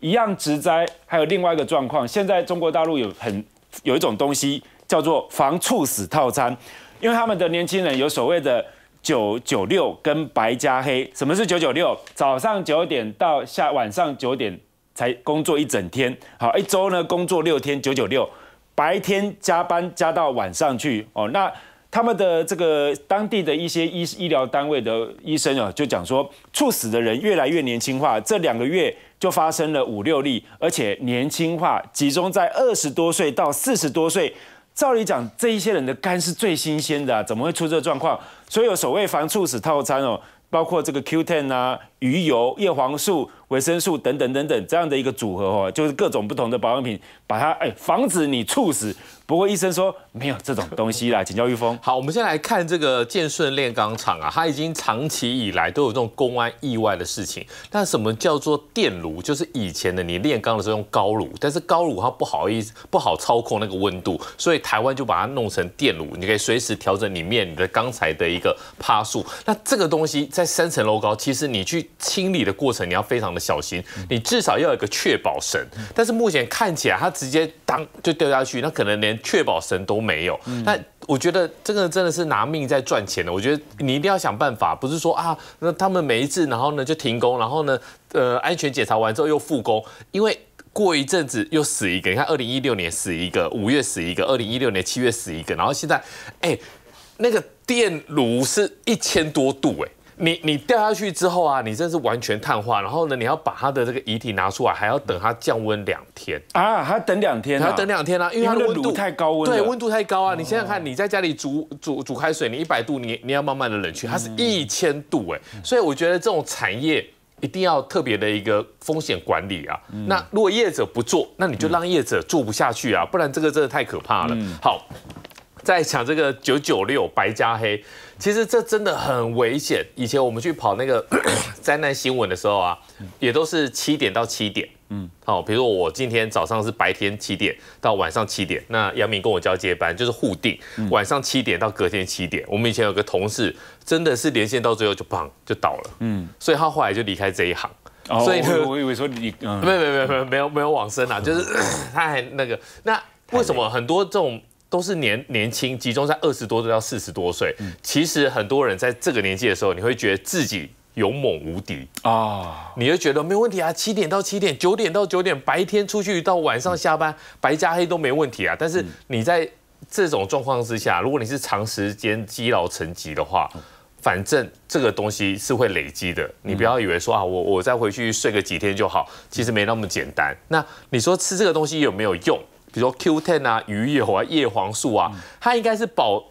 一样植灾，还有另外一个状况，现在中国大陆有很有一种东西。叫做防猝死套餐，因为他们的年轻人有所谓的九九六跟白加黑。什么是九九六？早上九点到下晚上九点才工作一整天，好，一周呢工作六天九九六，白天加班加到晚上去哦。那他们的这个当地的一些医医疗单位的医生啊，就讲说猝死的人越来越年轻化，这两个月就发生了五六例，而且年轻化集中在二十多岁到四十多岁。照理讲，这一些人的肝是最新鲜的，怎么会出这状况？所以有所谓防猝死套餐哦，包括这个 Q Ten 啊。鱼油、叶黄素、维生素等等等等这样的一个组合哦，就是各种不同的保养品，把它哎防止你猝死。不过医生说没有这种东西啦，请教玉峰。好，我们先来看这个建顺炼钢厂啊，它已经长期以来都有这种公安意外的事情。那什么叫做电炉？就是以前的你炼钢的时候用高炉，但是高炉它不好意思不好操控那个温度，所以台湾就把它弄成电炉，你可以随时调整里面你的钢材的一个趴数。那这个东西在三层楼高，其实你去。清理的过程你要非常的小心，你至少要有一个确保绳。但是目前看起来它直接当就掉下去，那可能连确保绳都没有。那我觉得这个真的是拿命在赚钱的。我觉得你一定要想办法，不是说啊，那他们每一次然后呢就停工，然后呢呃安全检查完之后又复工，因为过一阵子又死一个。你看，二零一六年死一个，五月死一个，二零一六年七月死一个，然后现在哎，那个电炉是一千多度哎。你你掉下去之后啊，你真是完全碳化，然后呢，你要把他的这个遗体拿出来，还要等它降温两天啊，还要等两天，还要等两天啊，因为它温度太高，对，温度太高啊。你想想看，你在家里煮煮煮开水，你一百度，你你要慢慢的冷却，它是一千度，哎，所以我觉得这种产业一定要特别的一个风险管理啊。那如果业者不做，那你就让业者做不下去啊，不然这个真的太可怕了。好。在抢这个九九六白加黑，其实这真的很危险。以前我们去跑那个 灾难新闻的时候啊，也都是七点到七点。嗯，好，比如说我今天早上是白天七点到晚上七点，那杨明跟我交接班就是互定晚上七点到隔天七点。我们以前有个同事真的是连线到最后就砰就倒了。嗯，所以他后来就离开这一行。所以呢，我以为说你没有没有没有没有没有没有往生啊，就是 他还那个那为什么很多这种？都是年年轻，集中在二十多岁到四十多岁。其实很多人在这个年纪的时候，你会觉得自己勇猛无敌啊，你就觉得没问题啊。七点到七点，九点到九点，白天出去到晚上下班，白加黑都没问题啊。但是你在这种状况之下，如果你是长时间积劳成疾的话，反正这个东西是会累积的。你不要以为说啊，我我再回去睡个几天就好，其实没那么简单。那你说吃这个东西有没有用？比如说 Q10 啊、鱼油啊、叶黄素啊，它应该是保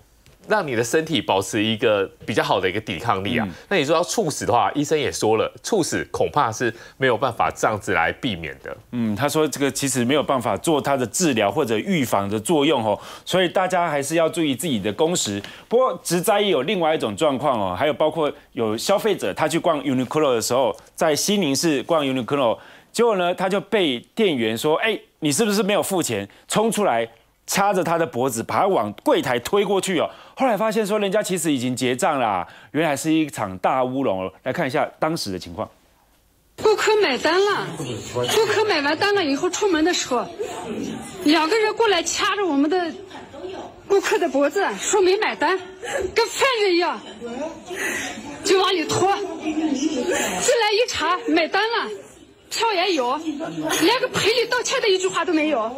让你的身体保持一个比较好的一个抵抗力啊。那你说要猝死的话，医生也说了，猝死恐怕是没有办法这样子来避免的。嗯，他说这个其实没有办法做它的治疗或者预防的作用哦，所以大家还是要注意自己的工时。不过植栽也有另外一种状况哦，还有包括有消费者他去逛 Uniqlo 的时候，在西宁市逛 Uniqlo。结果呢，他就被店员说：“哎，你是不是没有付钱？”冲出来掐着他的脖子，把他往柜台推过去哦。后来发现说，人家其实已经结账了，原来是一场大乌龙。来看一下当时的情况。顾客买单了，顾客买完单了以后出门的时候，两个人过来掐着我们的顾客的脖子，说没买单，跟犯人一样，就往里拖。进来一查，买单了。票也有，连个赔礼道歉的一句话都没有。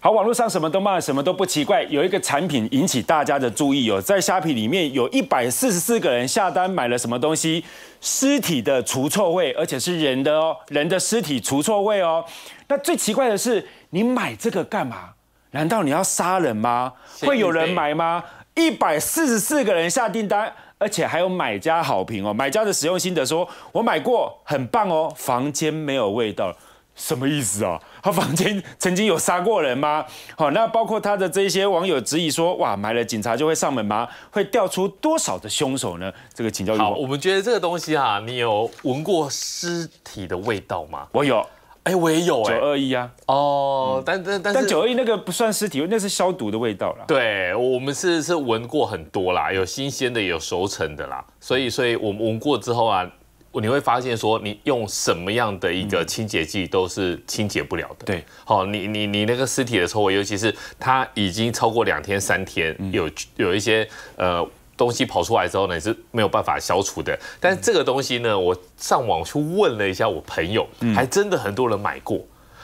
好，网络上什么都骂，什么都不奇怪。有一个产品引起大家的注意，有在虾皮里面有一百四十四个人下单买了什么东西？尸体的除臭味，而且是人的哦，人的尸体除臭味哦。那最奇怪的是，你买这个干嘛？难道你要杀人吗？会有人买吗？一百四十四个人下订单，而且还有买家好评哦。买家的使用心得说：“我买过，很棒哦，房间没有味道。”什么意思啊？他房间曾经有杀过人吗？好，那包括他的这些网友质疑说：“哇，买了警察就会上门吗？会掉出多少的凶手呢？”这个请教于我。我们觉得这个东西哈，你有闻过尸体的味道吗？我有。哎，我也有哎，九二一啊，哦，但但但九二一那个不算尸体那是消毒的味道啦。对，我们是是闻过很多啦，有新鲜的，有熟成的啦，所以所以我们闻过之后啊，你会发现说，你用什么样的一个清洁剂都是清洁不了的。对，好，你你你那个尸体的臭味，尤其是它已经超过两天三天，有有一些呃。东西跑出来之后呢，也是没有办法消除的。但是这个东西呢，我上网去问了一下，我朋友还真的很多人买过。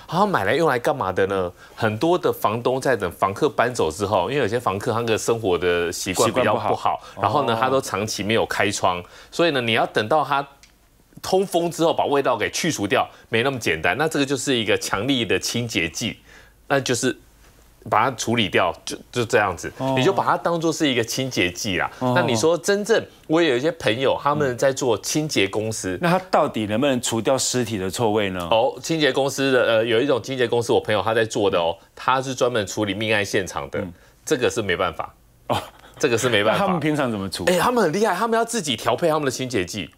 然后买来用来干嘛的呢？很多的房东在等房客搬走之后，因为有些房客他的生活的习惯比较不好，然后呢，他都长期没有开窗，所以呢，你要等到它通风之后把味道给去除掉，没那么简单。那这个就是一个强力的清洁剂，那就是。把它处理掉，就就这样子，你就把它当做是一个清洁剂啦。那你说，真正我有一些朋友他们在做清洁公司，那他到底能不能除掉尸体的臭味呢？哦，清洁公司的呃，有一种清洁公司，我朋友他在做的哦，他是专门处理命案现场的，这个是没办法哦，这个是没办法。他们平常怎么除？哎，他们很厉害，他们要自己调配他们的清洁剂。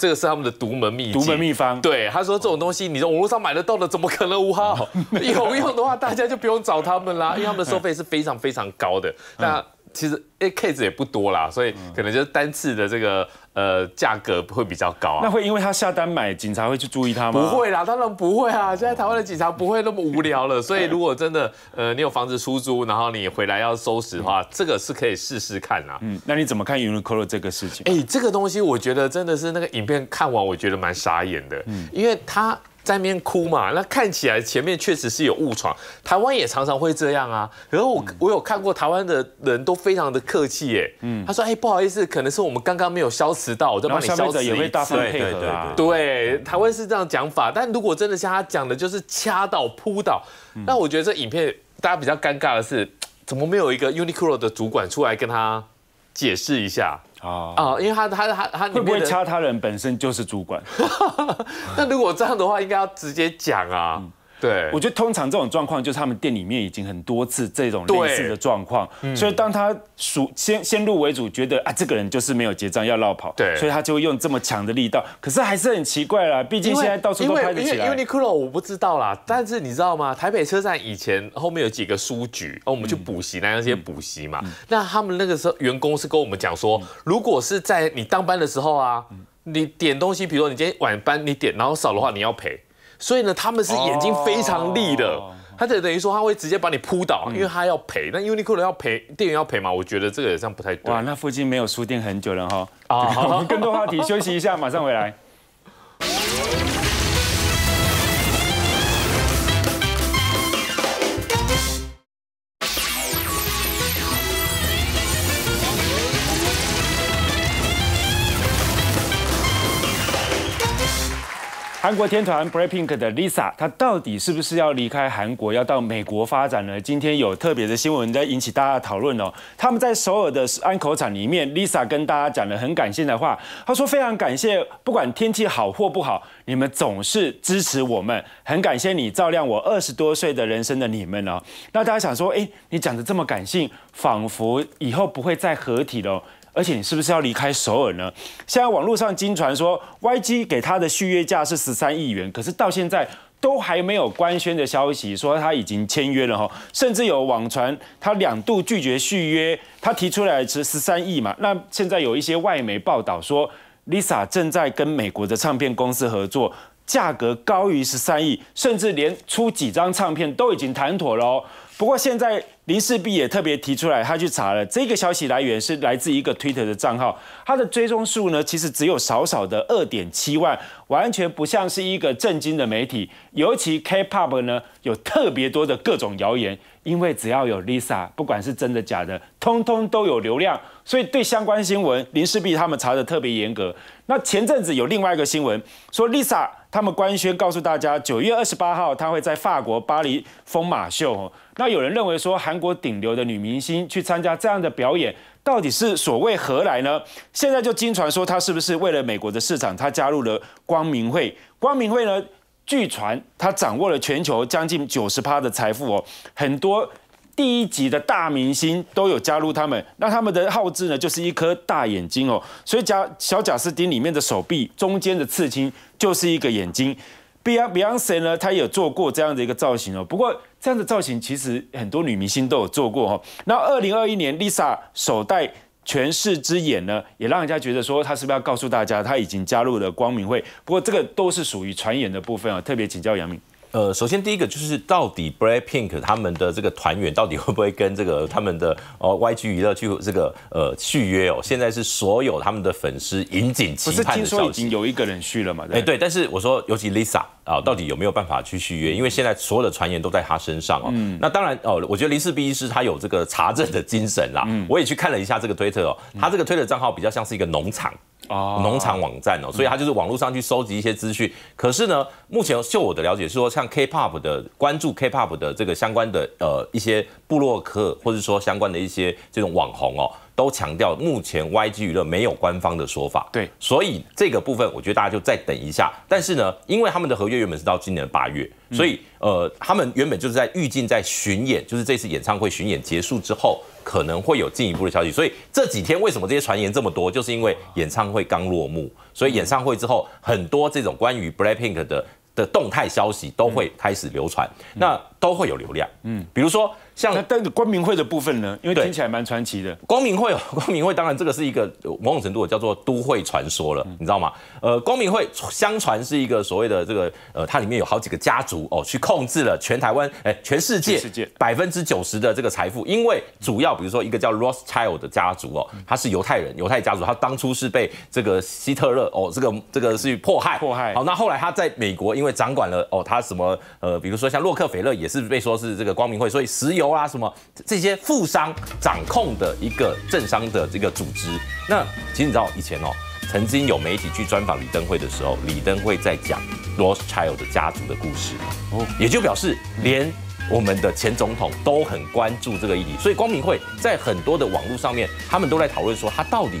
这个是他们的独门秘，独门秘方。对，他说这种东西你在网络上买得到的，怎么可能无号？有用的话，大家就不用找他们啦，因为他们的收费是非常非常高的。那。其实，哎，case 也不多啦，所以可能就是单次的这个呃价格会比较高啊。那会因为他下单买，警察会去注意他吗？不会啦，当然不会啊。现在台湾的警察不会那么无聊了，所以如果真的呃你有房子出租，然后你回来要收拾的话，这个是可以试试看啦。嗯，那你怎么看 Uniqlo 这个事情？哎，这个东西我觉得真的是那个影片看完，我觉得蛮傻眼的，因为它。在那边哭嘛？那看起来前面确实是有误闯，台湾也常常会这样啊。然后我我有看过台湾的人都非常的客气耶。嗯，他说：“哎，不好意思，可能是我们刚刚没有消磁到，我就帮你消磁。”对對对对对，台湾是这样讲法。但如果真的像他讲的，就是掐到扑到，那我觉得这影片大家比较尴尬的是，怎么没有一个 Uniqlo 的主管出来跟他解释一下？啊啊！因为他他他他会不会掐他人本身就是主管？那如果这样的话，应该要直接讲啊。对，我觉得通常这种状况就是他们店里面已经很多次这种类似的状况，所以当他属先先入为主，觉得啊这个人就是没有结账要绕跑，对，所以他就会用这么强的力道，可是还是很奇怪啦，毕竟现在到处都开得起来。因为因为因为 l o 我不知道啦，但是你知道吗？台北车站以前后面有几个书局，哦，我们去补习那些补习嘛，那他们那个时候员工是跟我们讲说，如果是在你当班的时候啊，你点东西，比如说你今天晚班你点然后少的话，你要赔。所以呢，他们是眼睛非常利的，他等等于说他会直接把你扑倒，因为他要赔。那 Uniqlo 要赔，店员要赔嘛？我觉得这个也像不太对。那附近没有书店很久了哈。啊，好，更多话题，休息一下，马上回来。韩国天团 b r a i n k 的 Lisa，她到底是不是要离开韩国，要到美国发展呢？今天有特别的新闻在引起大家讨论哦。他们在首尔的安口场里面，Lisa 跟大家讲了很感性的话。她说：“非常感谢，不管天气好或不好，你们总是支持我们，很感谢你照亮我二十多岁的人生的你们哦。”那大家想说，哎，你讲的这么感性，仿佛以后不会再合体了。而且你是不是要离开首尔呢？现在网络上经传说 YG 给他的续约价是十三亿元，可是到现在都还没有官宣的消息说他已经签约了哈，甚至有网传他两度拒绝续约，他提出来是十三亿嘛？那现在有一些外媒报道说 Lisa 正在跟美国的唱片公司合作，价格高于十三亿，甚至连出几张唱片都已经谈妥了哦。不过现在。林世璧也特别提出来，他去查了这个消息来源是来自一个 Twitter 的账号，它的追踪数呢其实只有少少的二点七万，完全不像是一个正经的媒体。尤其 K-pop 呢有特别多的各种谣言，因为只要有 Lisa，不管是真的假的，通通都有流量，所以对相关新闻，林世璧他们查的特别严格。那前阵子有另外一个新闻，说 Lisa 他们官宣告诉大家，九月二十八号她会在法国巴黎疯马秀哦。那有人认为说，韩国顶流的女明星去参加这样的表演，到底是所谓何来呢？现在就经传说，她是不是为了美国的市场，她加入了光明会？光明会呢？据传她掌握了全球将近九十趴的财富哦，很多。第一集的大明星都有加入他们，那他们的号志呢，就是一颗大眼睛哦。所以贾小贾斯汀里面的手臂中间的刺青就是一个眼睛。Beyonce 呢，她有做过这样的一个造型哦。不过这样的造型其实很多女明星都有做过哦。那二零二一年 Lisa 手戴权势之眼呢，也让人家觉得说她是不是要告诉大家她已经加入了光明会？不过这个都是属于传言的部分啊。特别请教杨敏。呃，首先第一个就是到底 Black Pink 他们的这个团员到底会不会跟这个他们的呃 YG 娱乐去这个呃续约哦？现在是所有他们的粉丝引颈期盼的消息。不是听说已经有一个人续了嘛？哎对，但是我说尤其 Lisa 啊，到底有没有办法去续约？因为现在所有的传言都在她身上哦。那当然哦，我觉得林氏 B 一是他有这个查证的精神啦。我也去看了一下这个 Twitter 哦，他这个推特账号比较像是一个农场。农场网站哦，所以他就是网络上去收集一些资讯。可是呢，目前就我的了解，是说像 K-pop 的关注 K-pop 的这个相关的呃一些布洛克，或者说相关的一些这种网红哦，都强调目前 YG 娱乐没有官方的说法。对，所以这个部分我觉得大家就再等一下。但是呢，因为他们的合约原本是到今年的八月，所以呃，他们原本就是在预计在巡演，就是这次演唱会巡演结束之后。可能会有进一步的消息，所以这几天为什么这些传言这么多？就是因为演唱会刚落幕，所以演唱会之后很多这种关于 Blackpink 的的动态消息都会开始流传，那都会有流量。嗯，比如说。像但是光明会的部分呢，因为听起来蛮传奇的。光明会哦，光明会当然这个是一个某种程度叫做都会传说了，你知道吗？呃，光明会相传是一个所谓的这个呃，它里面有好几个家族哦，去控制了全台湾哎全世界百分之九十的这个财富，因为主要比如说一个叫 Rothschild 的家族哦，他是犹太人，犹太家族，他当初是被这个希特勒哦，这个这个是迫害迫害。好，那后来他在美国，因为掌管了哦，他什么呃，比如说像洛克菲勒也是被说是这个光明会，所以石油。啦，什么这些富商掌控的一个政商的这个组织？那其实你知道，以前哦，曾经有媒体去专访李登会的时候，李登会在讲 Rothschild 的家族的故事，哦，也就表示连我们的前总统都很关注这个议题，所以光明会在很多的网络上面，他们都在讨论说他到底。